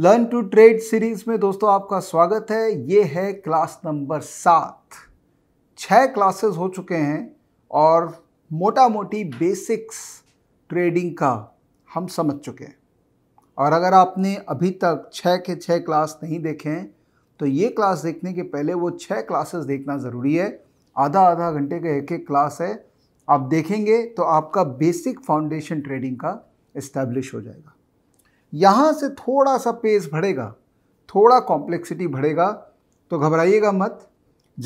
Learn to trade series में दोस्तों आपका स्वागत है ये है क्लास नंबर सात छः क्लासेस हो चुके हैं और मोटा मोटी बेसिक्स ट्रेडिंग का हम समझ चुके हैं और अगर आपने अभी तक छः के छः क्लास नहीं देखे हैं तो ये क्लास देखने के पहले वो छः क्लासेस देखना ज़रूरी है आधा आधा घंटे का एक एक क्लास है आप देखेंगे तो आपका बेसिक फाउंडेशन ट्रेडिंग का इस्टेब्लिश हो जाएगा यहाँ से थोड़ा सा पेस बढ़ेगा थोड़ा कॉम्प्लेक्सिटी बढ़ेगा तो घबराइएगा मत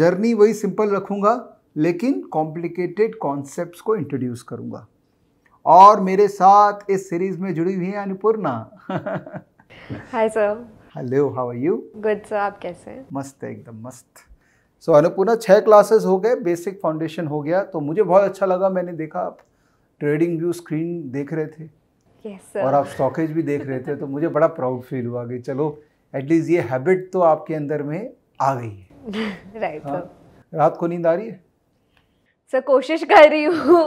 जर्नी वही सिंपल रखूँगा लेकिन कॉम्प्लिकेटेड कॉन्सेप्ट्स को इंट्रोड्यूस करूँगा और मेरे साथ इस सीरीज में जुड़ी हुई हैं Annapurna hi sir hello how are you good sir आप कैसे हैं मस्त है एकदम मस्त सो so, अनुपूर्णा छः क्लासेस हो गए बेसिक फाउंडेशन हो गया तो मुझे बहुत अच्छा लगा मैंने देखा आप ट्रेडिंग व्यू स्क्रीन देख रहे थे yes, और आप स्टॉकेज भी देख रहे थे तो मुझे बड़ा प्राउड फील हुआ कि चलो एटलीस्ट ये हैबिट तो आपके अंदर में आ गई है राइट right, हाँ? रात को नींद आ रही है सर कोशिश कर रही हूँ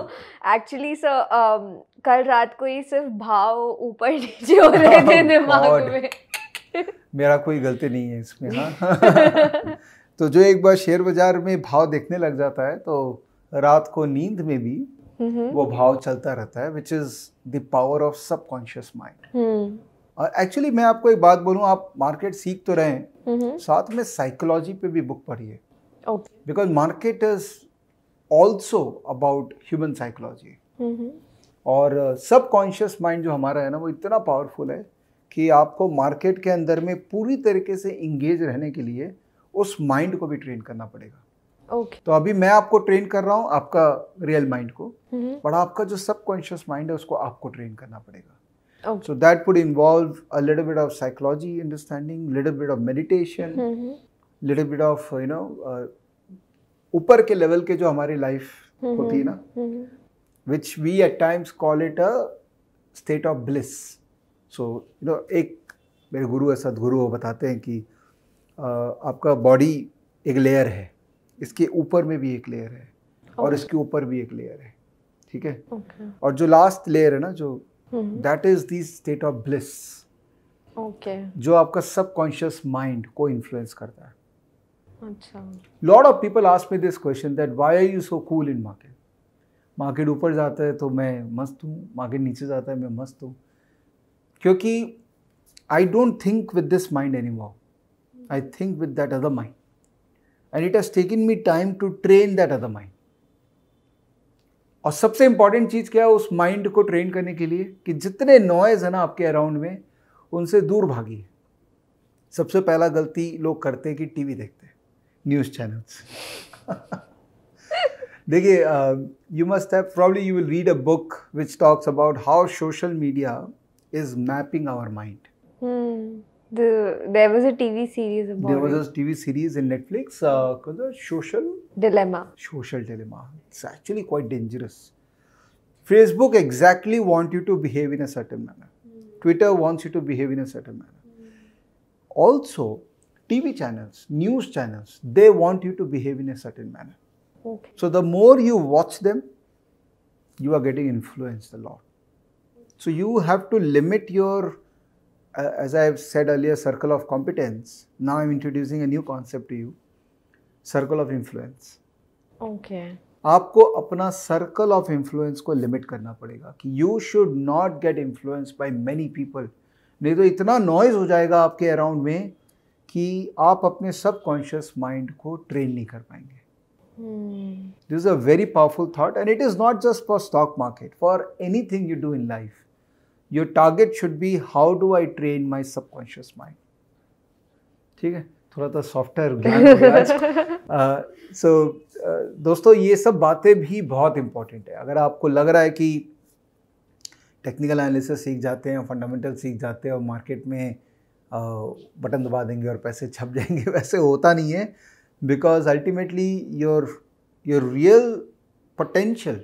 एक्चुअली सर um, कल रात को ही सिर्फ भाव ऊपर नीचे हो रहे थे oh दिमाग में मेरा कोई गलती नहीं है इसमें हाँ तो जो एक बार शेयर बाजार में भाव देखने लग जाता है तो रात को नींद में भी वो भाव चलता रहता है which is the power of subconscious mind और एक्चुअली मैं आपको एक बात बोलूँ आप मार्केट सीख तो रहे हैं mm-hmm. साथ में साइकोलॉजी पे भी बुक पढ़िए because market is also about human psychology और सबकॉन्शियस uh, माइंड जो हमारा है ना वो इतना पावरफुल है कि आपको मार्केट के अंदर में पूरी तरीके से इंगेज रहने के लिए उस माइंड को भी ट्रेन करना पड़ेगा okay. तो अभी मैं आपको ट्रेन कर रहा हूँ आपका रियल माइंड को बट mm-hmm. आपका जो सब कॉन्शियस माइंड है उसको आपको ट्रेन करना पड़ेगा so that would involve a little bit of psychology understanding little bit of meditation little bit of you know ऊपर के लेवल के जो हमारी लाइफ होती है ना which we at times call it a state of bliss so you know एक मेरे गुरु है सदगुरु वो बताते हैं कि uh, आपका बॉडी एक लेयर है इसके ऊपर में भी एक लेयर है okay. और इसके ऊपर भी एक लेयर है ठीक है okay. और जो लास्ट लेयर है ना जो that is the state of bliss जो आपका सबकॉन्शियस माइंड को इन्फ्लुएंस करता है lot of people asked me this question that why I you so cool in market market ऊपर जाता है तो मैं मस्त हूँ मार्केट नीचे जाता है मैं मस्त हूँ क्योंकि I don't think with this mind any more I think with that other mind and it has taken me time to train that other mind और सबसे इंपॉर्टेंट चीज़ क्या है उस माइंड को ट्रेन करने के लिए कि जितने नॉइज़ है ना आपके अराउंड में उनसे दूर भागी सबसे पहला गलती लोग करते हैं कि टीवी देखते हैं न्यूज़ चैनल्स देखिए you must have probably you will read a book which talks about how social media is mapping our mind The there was a TV series about. There was it. a TV series in Netflix uh, called the Social Dilemma. Social Dilemma. It's actually quite dangerous. Facebook exactly want you to behave in a certain manner. Mm. Twitter wants you to behave in a certain manner. Mm. Also, TV channels, news channels, they want you to behave in a certain manner. Okay. So the more you watch them, you are getting influenced a lot. So you have to limit your uh, as I have said earlier, circle of competence, now I'm introducing a new concept to you circle of influence. Okay. आपको अपना circle of influence को limit करना पड़ेगा कि you should not get influence by many people नहीं तो इतना noise हो जाएगा आपके अराउंड में कि आप अपने सबकॉन्शियस माइंड को ट्रेन नहीं कर पाएंगे this is a very powerful thought and it is not just for stock market for anything you do in life your target should be how do I train my subconscious mind ठीक है थोड़ा तो software so दोस्तों ये सब बातें भी बहुत इंपॉर्टेंट है अगर आपको लग रहा है कि टेक्निकल एनालिसिस सीख जाते हैं फंडामेंटल सीख जाते हैं और मार्केट में बटन दबा देंगे और पैसे छप जाएंगे वैसे होता नहीं है because ultimately your your real potential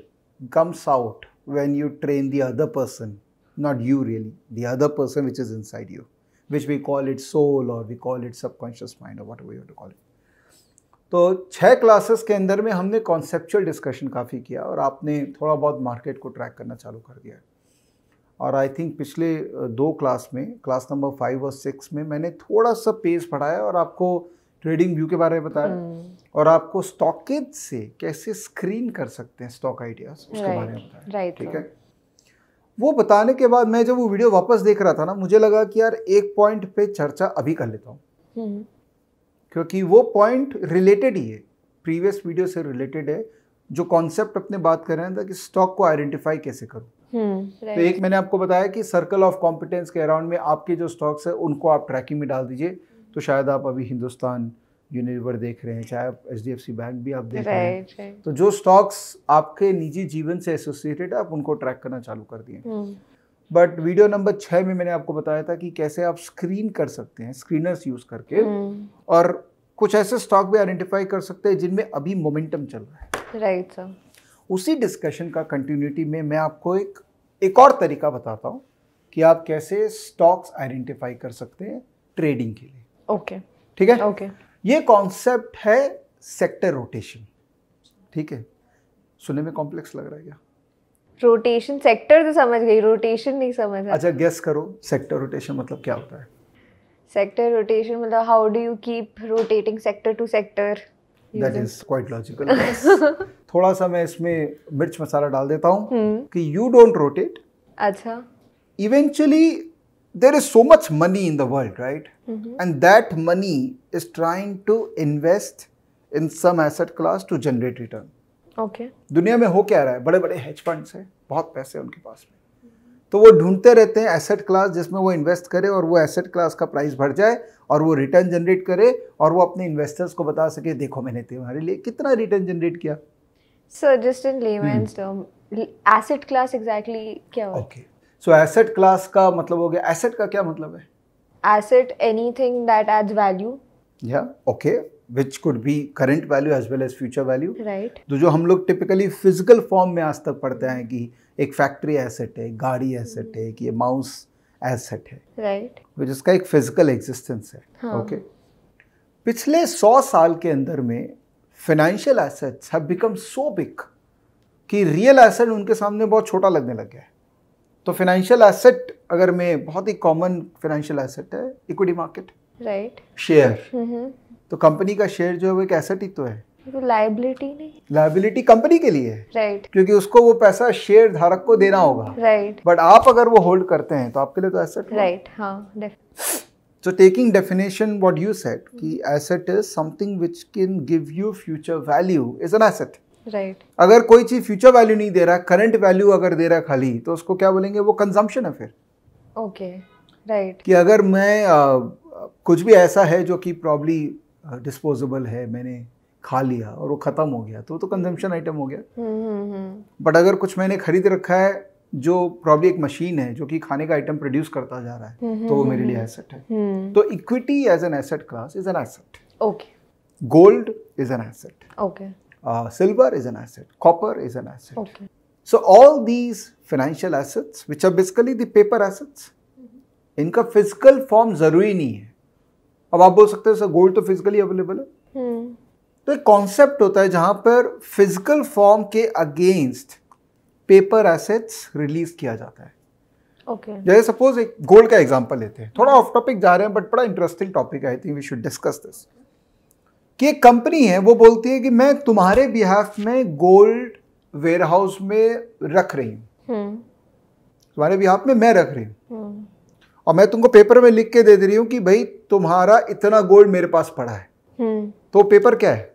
comes out when you train the other person not you really, the other person which is inside you, which we call it soul or we call it subconscious mind or whatever you want to call it. तो छः classes के अंदर में हमने conceptual discussion काफ़ी किया और आपने थोड़ा बहुत मार्केट को ट्रैक करना चालू कर दिया है और आई थिंक पिछले दो क्लास में क्लास नंबर फाइव और सिक्स में मैंने थोड़ा सा पेज पढ़ाया और आपको ट्रेडिंग व्यू के बारे में बताया हम्म। और आपको स्टॉकेज से कैसे स्क्रीन कर सकते हैं स्टॉक आइडियाज उसके right. बारे में बताया right. ठीक है वो बताने के बाद मैं जब वो वीडियो वापस देख रहा था ना मुझे लगा कि यार एक पॉइंट पे चर्चा अभी कर लेता हूँ हम्म। क्योंकि वो पॉइंट रिलेटेड ही है प्रीवियस वीडियो से रिलेटेड है जो कॉन्सेप्ट अपने बात कर रहे हैं था कि स्टॉक को आइडेंटिफाई कैसे करूँ हम्म। तो एक मैंने आपको बताया कि सर्कल ऑफ कॉम्पिटेंस के अराउंड में आपके जो स्टॉक्स है उनको आप ट्रैकिंग में डाल दीजिए तो शायद आप अभी हिंदुस्तान यूनिवर देख रहे हैं चाहे आप H D F C bank भी आप देख रहे हैं तो जो स्टॉक्स आपके निजी जीवन से एसोसिएटेड है आप उनको ट्रैक करना चालू कर दिए बट वीडियो नंबर छः में मैंने आपको बताया था कि कैसे आप स्क्रीन कर सकते हैं स्क्रीनर्स यूज करके हम्म। और कुछ ऐसे स्टॉक भी आइडेंटिफाई कर सकते हैं जिनमें अभी मोमेंटम चल रहा है राइट सर उसी डिस्कशन का कंटिन्यूटी में मैं आपको एक एक और तरीका बताता हूँ कि आप कैसे स्टॉक्स आइडेंटिफाई कर सकते हैं ट्रेडिंग के लिए ओके ठीक है ओके ये कॉन्सेप्ट है सेक्टर रोटेशन ठीक है सुनने में कॉम्प्लेक्स लग रहा है क्या रोटेशन सेक्टर तो समझ गई रोटेशन नहीं समझ अच्छा गेस करो सेक्टर रोटेशन मतलब क्या होता है सेक्टर रोटेशन मतलब how do you keep rotating sector to sector that is quite logical थोड़ा सा मैं इसमें मिर्च मसाला डाल देता हूँ हम्म। कि यू डोंट रोटेट अच्छा eventually there is so much money in the world, right? Mm-hmm. And that money is trying to invest in some asset class to generate return. Okay. दुनिया में हो क्या रहा है बड़े बड़े हेज फंड्स हैं बहुत पैसे उनके पास में तो वो ढूंढते रहते हैं एसेट क्लास जिसमें वो इन्वेस्ट करे और वो एसेट क्लास का प्राइस बढ़ जाए और वो रिटर्न जनरेट करे और वो अपने इन्वेस्टर्स को बता सके देखो मैंने तुम्हारे लिए कितना रिटर्न जनरेट किया sir just in layman's term asset class exactly क्या होता सो एसेट क्लास का मतलब हो गया एसेट का क्या मतलब है asset anything that adds value या okay which could be current value as well as future value right तो जो हम लोग टिपिकली फिजिकल फॉर्म में आज तक पढ़ते हैं कि एक फैक्ट्री एसेट है गाड़ी एसेट है कि ये माउस एसेट है राइट right. जिसका एक फिजिकल एग्जिस्टेंस है ओके हाँ। पिछले सौ साल के अंदर में financial assets have become so big कि रियल एसेट उनके सामने बहुत छोटा लगने लग गया है तो फाइनेंशियल एसेट अगर मैं बहुत ही कॉमन फाइनेंशियल एसेट है इक्विटी मार्केट राइट शेयर तो कंपनी का शेयर जो है वो एक एसेट ही तो है लाइबिलिटी नहीं लाइबिलिटी कंपनी के लिए राइट right. क्योंकि उसको वो पैसा शेयर धारक को देना होगा राइट right. बट आप अगर वो होल्ड करते हैं तो आपके लिए तो एसेट राइट हाँ so taking definition what you said कि asset is something which can give you future value is an asset right right. अगर कोई चीज फ्यूचर वैल्यू नहीं दे रहा करंट वैल्यू अगर दे रहा खाली तो उसको क्या बोलेंगे वो कंजम्पशन है फिर ओके okay. Right right. कि अगर मैं आ, कुछ भी ऐसा है जो कि प्रॉब्ली डिस्पोजेबल है मैंने खा लिया और वो खत्म हो गया तो तो कंजम्पशन आइटम हो गया बट हम्म, हम्म, हम्म। अगर कुछ मैंने खरीद रखा है जो प्रॉब्ली एक मशीन है जो कि खाने का आइटम प्रोड्यूस करता जा रहा है तो वो मेरे लिए एसेट है तो equity as an asset class is an asset okay gold is an asset okay Uh, silver is an asset. Copper is an asset. Okay. So all these financial assets, which are basically the paper assets, mm-hmm. इनका physical form जरूरी नहीं है अब आप बोल सकते हो sir gold तो फिजिकली अवेलेबल है hmm. तो एक कॉन्सेप्ट होता है जहां पर फिजिकल फॉर्म के अगेंस्ट पेपर एसेट्स रिलीज किया जाता है okay. जैसे सपोज एक गोल्ड का एग्जांपल लेते हैं थोड़ा ऑफ टॉपिक जा रहे हैं बट बड़ा interesting topic I think we should discuss this कि एक कंपनी है वो बोलती है कि मैं तुम्हारे बिहाफ में गोल्ड वेयर हाउस में रख रही हूँ हम्म। तुम्हारे बिहाफ में मैं रख रही हूँ हम्म। और मैं तुमको पेपर में लिख के दे दे रही हूँ कि भाई तुम्हारा इतना गोल्ड मेरे पास पड़ा है हम्म। तो पेपर क्या है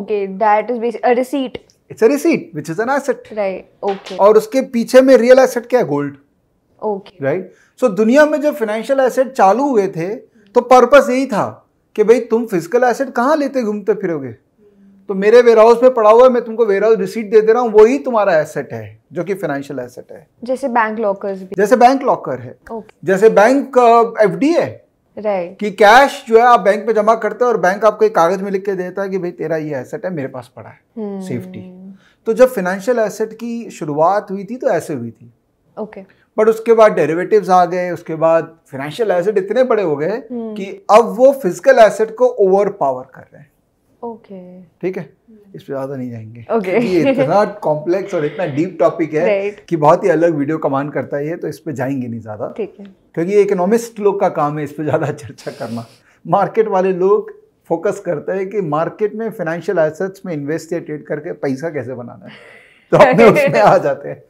okay that is a receipt it's a receipt which is an asset right okay और उसके पीछे में रियल एसेट क्या है गोल्ड ओके राइट सो दुनिया में जो फाइनेंशियल एसेट चालू हुए थे तो पर्पस यही था कि भाई तुम फिजिकल एसेट कहाँ लेते घूमते फिरोगे तो मेरे वेयर हाउस में पड़ा हुआ है मैं तुमको वेयर हाउस रिसीट दे दे रहा हूँ वही तुम्हारा एसेट है जो कि फाइनेंशियल एसेट है जैसे बैंक लॉकर्स भी जैसे बैंक लॉकर है okay. जैसे बैंक एफ डी है right. कि कैश जो है आप बैंक में जमा करते हो और बैंक आपको एक कागज में लिख के देता है कि भाई तेरा ये एसेट है मेरे पास पड़ा है सेफ्टी hmm. तो जब फाइनेंशियल एसेट की शुरुआत हुई थी तो ऐसे हुई थी ओके okay. बट उसके बाद डेरिवेटिव्स आ गए उसके बाद फाइनेंशियल एसेट इतने बड़े हो गए हम्म। कि अब वो फिजिकल एसेट को ओवर पावर कर रहे हैं ओके okay. ठीक है इस पे ज्यादा नहीं जाएंगे okay. ये इतना कॉम्प्लेक्स और इतना डीप टॉपिक है right. कि बहुत ही अलग वीडियो कमांड करता है ये तो इस पे जाएंगे नहीं ज्यादा ठीक है क्योंकि ये इकोनॉमिस्ट लोग का काम है इस पे ज्यादा चर्चा करना मार्केट वाले लोग फोकस करते हैं कि मार्केट में फाइनेंशियल एसेट्स में इन्वेस्ट या ट्रेड करके पैसा कैसे बनाना है तो अपने उसमें आ जाते हैं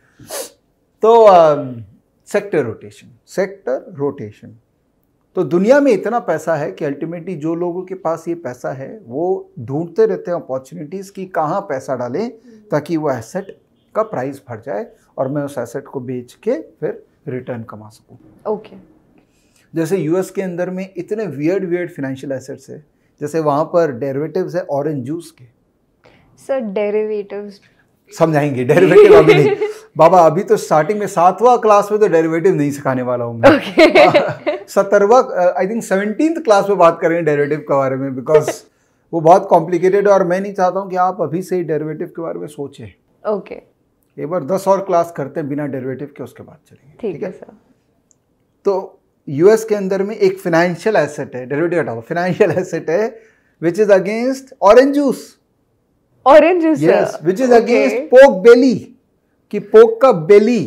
तो um, sector rotation sector rotation तो दुनिया में इतना पैसा है कि अल्टीमेटली जो लोगों के पास ये पैसा है वो ढूंढते रहते हैं अपॉर्चुनिटीज़ कि कहाँ पैसा डालें हम्म। ताकि वो एसेट का प्राइस भर जाए और मैं उस एसेट को बेच के फिर रिटर्न कमा सकूँ ओके okay. जैसे यूएस के अंदर में इतने वियर्ड वियर्ड फिनेंशियल एसेट्स है जैसे वहाँ पर डेरेवेटिव है ऑरेंज जूस के सर डेरेवेटिव समझाएंगे डेरिवेटिव अभी नहीं बाबा अभी तो स्टार्टिंग में सातवा क्लास में तो डेरिवेटिव नहीं सिखाने वाला हूँ मैं सत्तरवा आई थिंक सेवनटीन क्लास में बात करेंगे डेरिवेटिव के बारे में बिकॉज वो बहुत कॉम्प्लिकेटेड है और मैं नहीं चाहता हूँ कि आप अभी से ही डेरिवेटिव के बारे में सोचें ओके एक बार दस और क्लास करते हैं बिना डेरिवेटिव के उसके बाद चलेंगे ठीक है सर तो यूएस के अंदर में एक फिनेंशियल एसेट है डेरिवेटिव हटाओ फिनेंशियल एसेट है which is against orange juice orange juice which is against pork belly कि पोक का बेली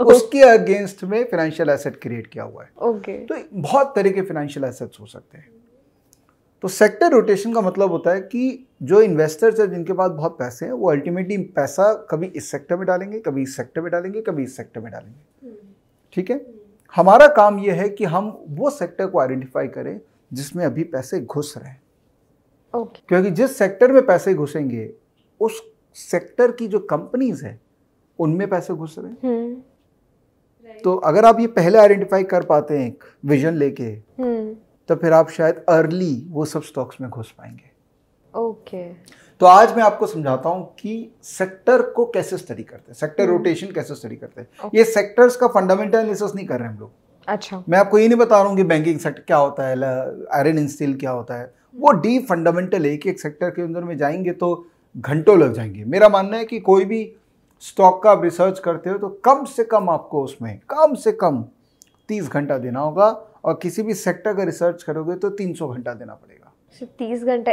okay. उसके अगेंस्ट में फाइनेंशियल एसेट क्रिएट किया हुआ है okay. तो बहुत तरह के फाइनेंशियल एसेट्स हो सकते हैं तो सेक्टर रोटेशन का मतलब होता है कि जो इन्वेस्टर्स हैं जिनके पास बहुत पैसे हैं वो अल्टीमेटली पैसा कभी इस सेक्टर में डालेंगे कभी इस सेक्टर में डालेंगे कभी इस सेक्टर में डालेंगे hmm. ठीक है हमारा काम यह है कि हम वो सेक्टर को आइडेंटिफाई करें जिसमें अभी पैसे घुस रहे हैं okay. क्योंकि जिस सेक्टर में पैसे घुसेंगे उस सेक्टर की जो कंपनीज है उनमें पैसे घुस रहे हैं हम्म। तो अगर आप ये पहले आइडेंटिफाई कर पाते हैं एक विजन लेके हम्म। तो फिर आप शायद अर्ली वो सब स्टॉक्स में घुस पाएंगे ओके तो आज मैं आपको समझाता हूं कि सेक्टर को कैसे स्टडी करते हैं सेक्टर हम्म। रोटेशन कैसे स्टडी करते हैं ये सेक्टर्स का फंडामेंटल एनालिसिस नहीं कर रहे हम लोग अच्छा मैं आपको ये नहीं बता रहा हूँ कि बैंकिंग सेक्टर क्या होता है आयरन इन स्टील क्या होता है वो डीप फंडामेंटल एक एक सेक्टर के अंदर में जाएंगे तो घंटों लग जाएंगे मेरा मानना है कि कोई भी स्टॉक का रिसर्च करते हो तो कम से कम आपको उसमें कम से कम तीस घंटा देना होगा और किसी भी सेक्टर का रिसर्च करोगे तो तीन सौ घंटा देना पड़ेगा तीस घंटा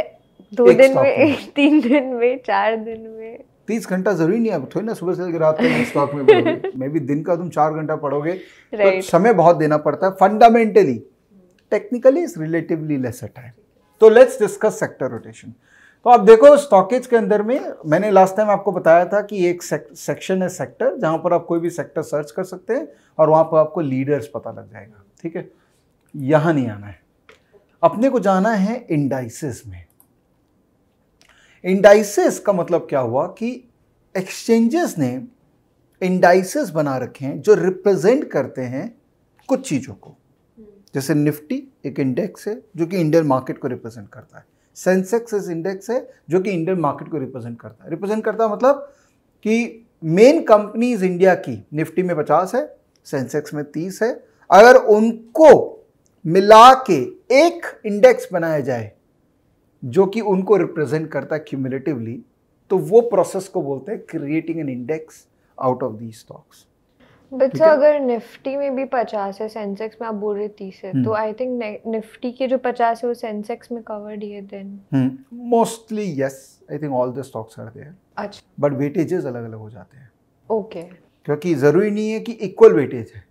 दो दिन में तीन दिन में चार दिन में तीस घंटा जरूरी नहीं है थोड़ी ना सुबह से रात में स्टॉक में मे भी दिन का तुम चार घंटा पढ़ोगे तो right. तो समय बहुत देना पड़ता है fundamentally technically is relatively lesser time तो लेट्स डिस्कस सेक्टर रोटेशन तो आप देखो स्टॉकेज के अंदर में मैंने लास्ट टाइम आपको बताया था कि एक सेक्शन है सेक्टर जहां पर आप कोई भी सेक्टर सर्च कर सकते हैं और वहां पर आपको लीडर्स पता लग जाएगा ठीक है यहां नहीं आना है अपने को जाना है इंडाइसिस में इंडाइसिस का मतलब क्या हुआ कि एक्सचेंजेस ने इंडाइसिस बना रखे हैं जो रिप्रेजेंट करते हैं कुछ चीज़ों को जैसे निफ्टी एक इंडेक्स है जो कि इंडियन मार्केट को रिप्रेजेंट करता है सेंसेक्स इंडेक्स है जो कि इंडियन मार्केट को रिप्रेजेंट करता है रिप्रेजेंट करता है मतलब कि मेन कंपनीज इंडिया की निफ्टी में पचास है सेंसेक्स में तीस है अगर उनको मिला के एक इंडेक्स बनाया जाए जो कि उनको रिप्रेजेंट करता है क्यूमुलेटिवली तो वो प्रोसेस को बोलते हैं creating an index out of the stocks but sir अगर निफ्टी में भी पचास है सेंसेक्स में आप बोल रहे तीस है हम्म। तो आई थिंक निफ्टी के जो पचास है वो सेंसेक्स में कवर्ड ये then mostly yes I think all the stocks are there अच्छा बट वेटेजेस अलग अलग हो जाते हैं ओके क्योंकि ज़रूरी नहीं है कि इक्वल वेटेज है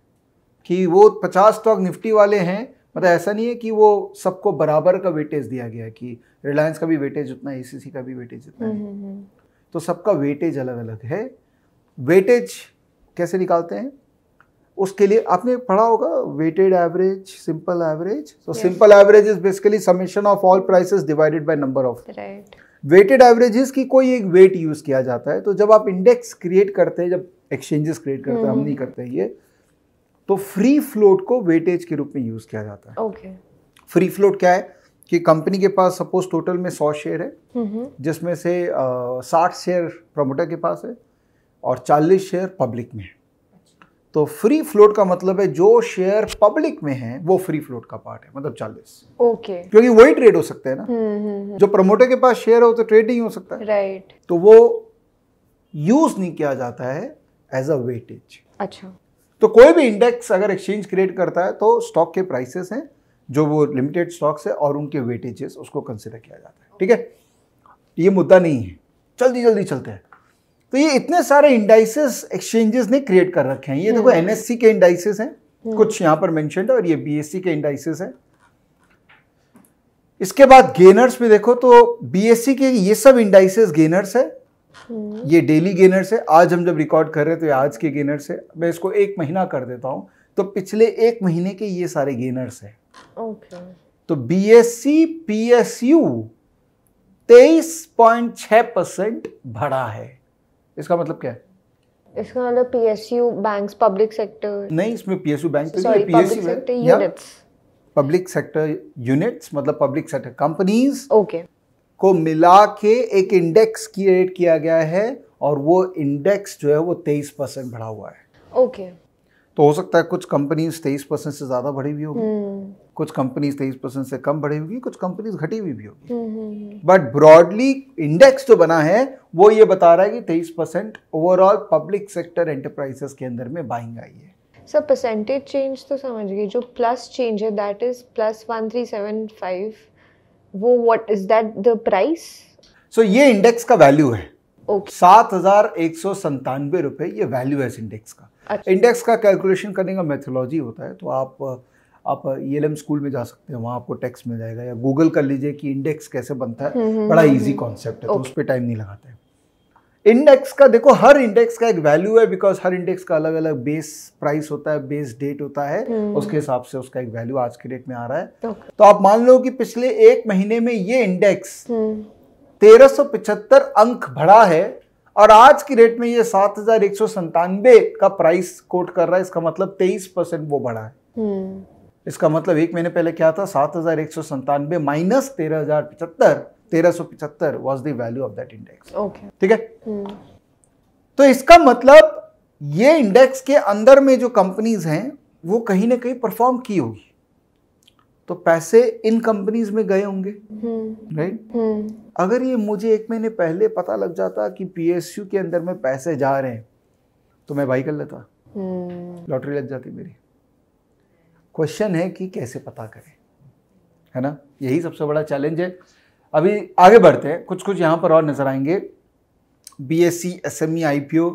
कि वो पचास स्टॉक निफ्टी वाले हैं मतलब ऐसा नहीं है कि वो सबको बराबर का वेटेज दिया गया है कि रिलायंस का भी वेटेज उतना है ए का भी वेटेज उतना है हम्म, हम्म, तो सबका वेटेज अलग अलग है वेटेज कैसे निकालते हैं उसके लिए आपने पढ़ा होगा वेटेड एवरेज सिंपल एवरेज तो simple average is basically summation of all prices divided by number of weighted averages की कोई एक वेट यूज किया जाता है तो जब आप इंडेक्स क्रिएट करते हैं जब एक्सचेंजेस क्रिएट करते हैं हम हम्म। नहीं करते ये तो फ्री फ्लोट को वेटेज के रूप में यूज किया जाता है ओके फ्री फ्लोट क्या है कि कंपनी के पास सपोज टोटल में सौ शेयर है हम्म। जिसमें से साठ शेयर प्रमोटर के पास है और 40 शेयर पब्लिक में है तो फ्री फ्लोट का मतलब है जो शेयर पब्लिक में है वो फ्री फ्लोट का पार्ट है मतलब 40 ओके okay. क्योंकि वही ट्रेड हो सकते हैं ना हुँ, हम्म, हम्म, हम्म। जो प्रमोटर के पास शेयर हो तो ट्रेड नहीं हो सकता है राइट right. तो वो यूज नहीं किया जाता है एज अ वेटेज अच्छा तो कोई भी इंडेक्स अगर एक्सचेंज क्रिएट करता है तो स्टॉक के प्राइसेस हैं जो वो लिमिटेड स्टॉक्स है और उनके वेटेजेस उसको कंसिडर किया जाता है ठीक है ये मुद्दा नहीं है जल्दी जल्दी चलते हैं तो ये इतने सारे इंडाइसेस एक्सचेंजेस ने क्रिएट कर रखे हैं ये देखो एन हम्म। के इंडाइसेस हैं हम्म। कुछ यहाँ पर मैंशन है और ये बी के इंडाइसेस हैं इसके बाद गेनर्स भी देखो तो बीएससी के ये सब इंडाइसेस गेनर्स है ये डेली गेनर्स है आज हम जब रिकॉर्ड कर रहे हैं तो आज के गेनर्स है मैं इसको एक महीना कर देता हूँ तो पिछले एक महीने के ये सारे गेनर्स है तो B S C P S U तेईस पॉइंट छ परसेंट बढ़ा है इसका मतलब क्या है इसका मतलब पीएसयू बैंक्स पब्लिक सेक्टर नहीं इसमें पीएसयू बैंक तो नहीं PSU units public sector units मतलब पब्लिक सेक्टर कंपनीज ओके को मिला के एक इंडेक्स क्रिएट किया गया है और वो इंडेक्स जो है वो तेईस परसेंट बढ़ा हुआ है ओके okay. तो हो सकता है कुछ कंपनीज तेईस परसेंट से ज़्यादा बढ़ी भी होगी hmm. कुछ कंपनीज तेईस परसेंट से कम बढ़ी हुई कुछ कंपनीज घटी हुई भी होगी बट ब्रॉडली इंडेक्स जो बना है वो ये बता रहा है कि तेईस percent overall public sector enterprises के अंदर में बाइंग आई है सर परसेंटेज चेंज तो समझ गई जो प्लस चेंज है that is plus one three seven five वो what is that the price so ये इंडेक्स का वैल्यू है सात हजार एक सौ संतानवे रुपए ये वैल्यू है इस इंडेक्स का अच्छा। इंडेक्स का कैलकुलेशन करने का मेथोलॉजी होता है तो आप आप ई e स्कूल में जा सकते हैं वहाँ आपको टेक्स्ट मिल जाएगा या गूगल कर लीजिए कि इंडेक्स कैसे बनता है हम्म, हम्म, बड़ा ईजी हम्म, कॉन्सेप्ट है तो उस पर टाइम नहीं लगाते हैं इंडेक्स का देखो हर इंडेक्स का एक वैल्यू है बिकॉज हर इंडेक्स का अलग अलग बेस प्राइस होता है बेस डेट होता है उसके हिसाब से उसका एक वैल्यू आज के डेट में आ रहा है तो आप मान लो कि पिछले एक महीने में ये इंडेक्स तेरह अंक बढ़ा है और आज की रेट में ये सात का प्राइस कोट कर रहा है इसका मतलब तेईस वो बढ़ा है इसका मतलब एक महीने पहले क्या था सात हज़ार एक सौ संतानवे माइनस तेरह हज़ार पिछहत्तर तेरह सौ पिछहत्तर was the value of that index okay ठीक है hmm. तो इसका मतलब ये इंडेक्स के अंदर में जो कंपनीज हैं वो कहीं ना कहीं परफॉर्म की होगी तो पैसे इन कंपनीज में गए होंगे राइट hmm. hmm. अगर ये मुझे एक महीने पहले पता लग जाता कि पीएसयू के अंदर में पैसे जा रहे हैं तो मैं बाई कर लेता लॉटरी लग जाती मेरी क्वेश्चन है कि कैसे पता करें है ना यही सबसे बड़ा चैलेंज है अभी आगे बढ़ते हैं कुछ कुछ यहाँ पर और नज़र आएंगे B S C S M E I P O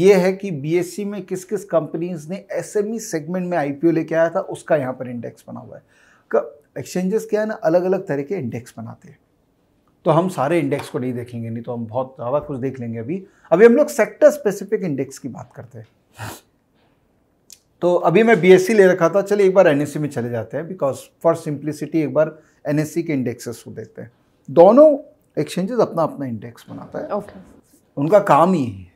ये है कि बी एस सी में किस किस कंपनीज ने एस एम ई सेगमेंट में आई पी ओ लेके आया था उसका यहाँ पर इंडेक्स बना हुआ है एक्सचेंजेस क्या है ना अलग अलग तरह के इंडेक्स बनाते हैं तो हम सारे इंडेक्स को नहीं देखेंगे नहीं तो हम बहुत ज़्यादा कुछ देख लेंगे अभी अभी हम लोग सेक्टर स्पेसिफिक इंडेक्स की बात करते हैं तो अभी मैं बीएससी ले रखा था चलिए एक बार एनएससी e में चले जाते हैं बिकॉज फॉर सिंप्लिसिटी एक बार एनएससी e के इंडेक्सेस को देखते हैं दोनों एक्सचेंजेस अपना अपना इंडेक्स बनाता है okay. उनका काम ही है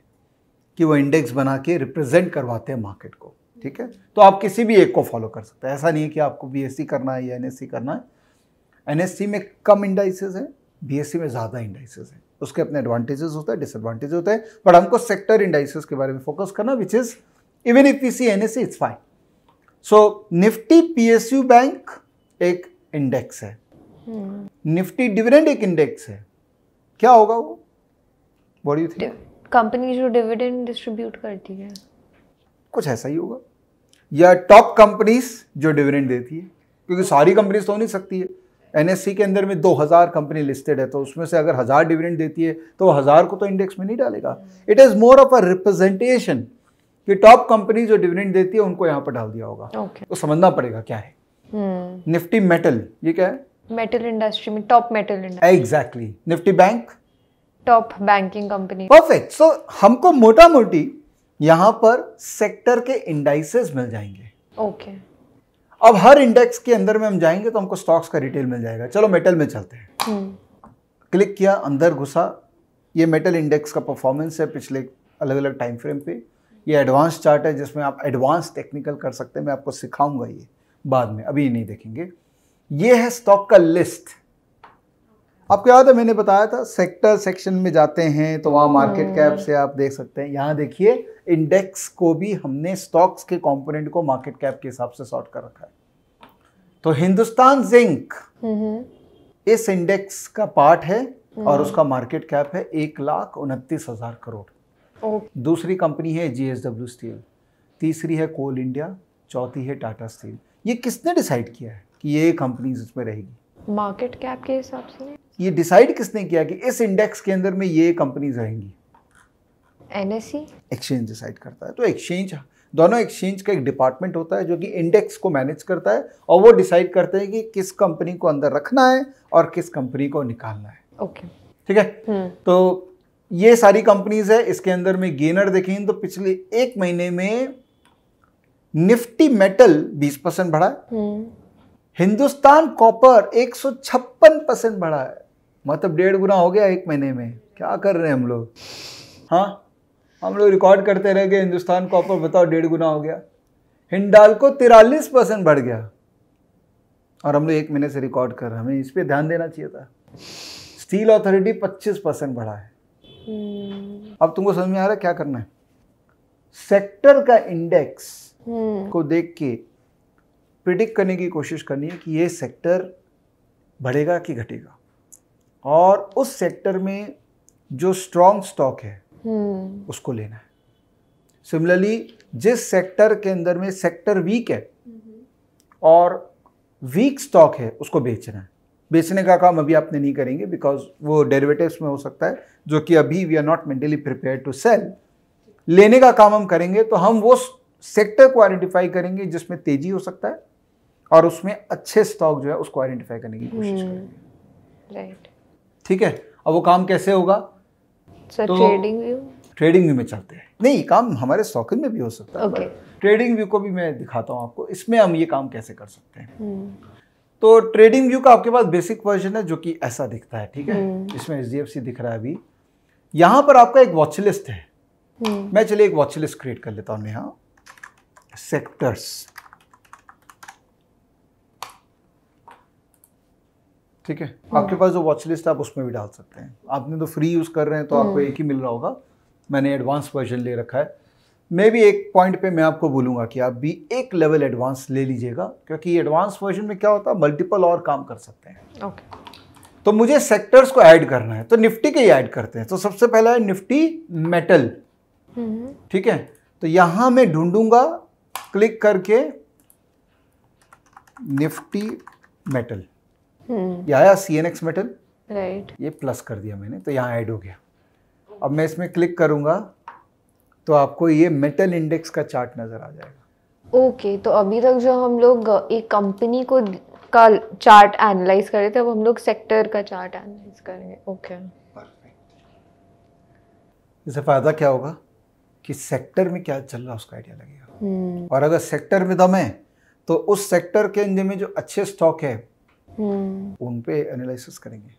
कि वो इंडेक्स बना के रिप्रेजेंट करवाते हैं मार्केट को ठीक है तो आप किसी भी एक को फॉलो कर सकते हैं ऐसा नहीं है कि आपको बीएससी करना है या एनएससी e करना है एनएससी में कम इंडाइसेस है बीएससी में ज़्यादा इंडाइसेस है उसके अपने एडवांटेजेस होते हैं डिसएडवांटेज होते हैं बट हमको सेक्टर इंडाइसेस के बारे में फोकस करना which is even if we see and it's fine so Nifty PSU bank एक इंडेक्स है निफ्टी hmm. डिविडेंड एक इंडेक्स है क्या होगा वो व्हाट यू थिंक कंपनी जो डिविडेंड डिस्ट्रीब्यूट करती है कुछ ऐसा ही होगा या टॉप कंपनीज जो डिविडेंड देती है क्योंकि सारी कंपनीज तो नहीं सकती है एनएससी e के अंदर में 2000 कंपनी लिस्टेड है तो उसमें से अगर हज़ार डिविडेंड देती है तो हज़ार को तो इंडेक्स में नहीं डालेगा it is more of a representation कि टॉप कंपनी जो डिविडेंड देती है उनको यहाँ पर डाल दिया होगा okay. तो समझना पड़ेगा क्या है hmm. निफ्टी मेटल ये क्या है मेटल इंडस्ट्री में top metal industry exactly Nifty bank top banking company perfect so हमको मोटा मोटी यहाँ पर सेक्टर के इंडाइसेस मिल जाएंगे ओके okay. अब हर इंडेक्स के अंदर में हम जाएंगे तो हमको स्टॉक्स का रिटेल मिल जाएगा चलो मेटल में चलते हैं hmm. हम्म। क्लिक किया अंदर घुसा ये मेटल इंडेक्स का परफॉर्मेंस है पिछले अलग अलग टाइम फ्रेम पे ये एडवांस चार्ट है जिसमें आप एडवांस टेक्निकल कर सकते हैं मैं आपको सिखाऊंगा ये बाद में अभी ये नहीं देखेंगे ये है स्टॉक का लिस्ट आपको याद है मैंने बताया था सेक्टर सेक्शन में जाते हैं तो वहाँ मार्केट हम्म। कैप से आप देख सकते हैं यहाँ देखिए इंडेक्स को भी हमने स्टॉक्स के कंपोनेंट को मार्केट कैप के हिसाब से सॉर्ट कर रखा है तो हिंदुस्तान जिंक हम्म। इस इंडेक्स का पार्ट है और हम्म। उसका मार्केट कैप है एक लाख उनतीस हजार करोड़ दूसरी कंपनी है जी एस डब्ल्यू स्टील तीसरी है कोल इंडिया चौथी है टाटा स्टील ये किसने डिसाइड किया है कि ये कंपनीज इसमें रहेगी मार्केट कैप के हिसाब से ये डिसाइड किसने किया कि इस इंडेक्स के अंदर में ये कंपनीज रहेंगी एन एक्सचेंज डिसाइड करता है तो एक्सचेंज दोनों एक्सचेंज का एक डिपार्टमेंट होता है जो कि इंडेक्स को मैनेज करता है और वो डिसाइड करते हैं कि किस कंपनी को अंदर रखना है और किस कंपनी को निकालना है ओके okay. ठीक है हम्म। तो ये सारी कंपनीज है इसके अंदर में गेनर देखें तो पिछले एक महीने में निफ्टी मेटल 20 परसेंट बढ़ा है हम्म। हिंदुस्तान कॉपर 156 परसेंट बढ़ा है मतलब डेढ़ गुना हो गया एक महीने में क्या कर रहे हैं हम लोग हाँ हम लोग रिकॉर्ड करते रह गए हिंदुस्तान कॉपर बताओ डेढ़ गुना हो गया हिंडाल को तिरालीस परसेंट बढ़ गया और हम लोग एक महीने से रिकॉर्ड कर रहे हैं हमें इस पर ध्यान देना चाहिए था स्टील अथॉरिटी 25 परसेंट बढ़ा है अब तुमको समझ में आ रहा है क्या करना है सेक्टर का इंडेक्स हम्म। को देख के प्रिडिक्ट करने की कोशिश करनी है कि ये सेक्टर बढ़ेगा कि घटेगा और उस सेक्टर में जो स्ट्रॉन्ग स्टॉक है हम्म। उसको लेना है सिमिलरली जिस सेक्टर के अंदर में सेक्टर वीक है हम्म। और वीक स्टॉक है उसको बेचना है बेचने का काम अभी आपने नहीं करेंगे बिकॉज वो डेरिवेटिव्स में हो सकता है जो कि अभी we are not mentally prepare to sell लेने का काम हम करेंगे तो हम वो सेक्टर को आइडेंटिफाई करेंगे जिसमें तेजी हो सकता है और उसमें अच्छे स्टॉक जो है उसको आइडेंटिफाई करने की कोशिश हम्म, करेंगे राइट ठीक है अब वो काम कैसे होगा sir trading view trading view में चलते हैं नहीं काम हमारे स्टॉकिंग में भी हो सकता है ट्रेडिंग व्यू को भी मैं दिखाता हूँ आपको इसमें हम ये काम कैसे कर सकते हैं हम्म। तो ट्रेडिंग व्यू का आपके पास बेसिक वर्जन है जो कि ऐसा दिखता है ठीक है हम्म। इसमें एच दिख रहा है अभी यहां पर आपका एक वॉच लिस्ट है हम्म। मैं चलिए एक वॉच लिस्ट क्रिएट कर लेता हूं यहां सेक्टर्स ठीक है हम्म। आपके पास जो वॉच लिस्ट आप उसमें भी डाल सकते हैं आपने तो फ्री यूज कर रहे हैं तो आपको एक ही मिल रहा होगा मैंने एडवांस वर्जन ले रखा है मैं भी एक पॉइंट पे मैं आपको बोलूँगा कि आप भी एक लेवल एडवांस ले लीजिएगा क्योंकि एडवांस वर्जन में क्या होता है मल्टीपल और काम कर सकते हैं ओके okay. तो मुझे सेक्टर्स को ऐड करना है तो निफ्टी के ही ऐड करते हैं तो सबसे पहला है निफ्टी मेटल हम्म। ठीक है तो यहां मैं ढूंढूंगा क्लिक करके निफ्टी मेटल हम्म। ये आया C N X metal right ये प्लस कर दिया मैंने तो यहाँ ऐड हो गया अब मैं इसमें क्लिक करूंगा तो आपको ये मेटल इंडेक्स का चार्ट नज़र आ जाएगा ओके okay, तो अभी तक जो हम लोग एक कंपनी को का चार्ट एनालाइज कर रहे थे अब हम लोग सेक्टर का चार्ट एनालाइज करेंगे ओके okay. इससे फ़ायदा क्या होगा कि सेक्टर में क्या चल रहा है उसका आइडिया लगेगा hmm. और अगर सेक्टर में दम है तो उस सेक्टर के में जो अच्छे स्टॉक है hmm. उन पे एनालिसिस करेंगे